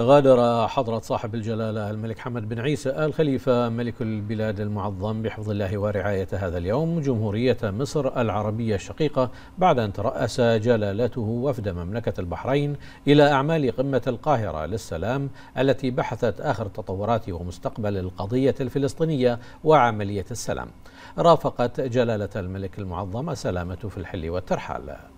غادر حضرة صاحب الجلالة الملك حمد بن عيسى آل خليفة ملك البلاد المعظم بحفظ الله ورعاية هذا اليوم جمهورية مصر العربية الشقيقة بعد أن ترأس جلالته وفد مملكة البحرين إلى أعمال قمة القاهرة للسلام التي بحثت آخر التطورات ومستقبل القضية الفلسطينية وعملية السلام رافقت جلالة الملك المعظم السلامة في الحل والترحال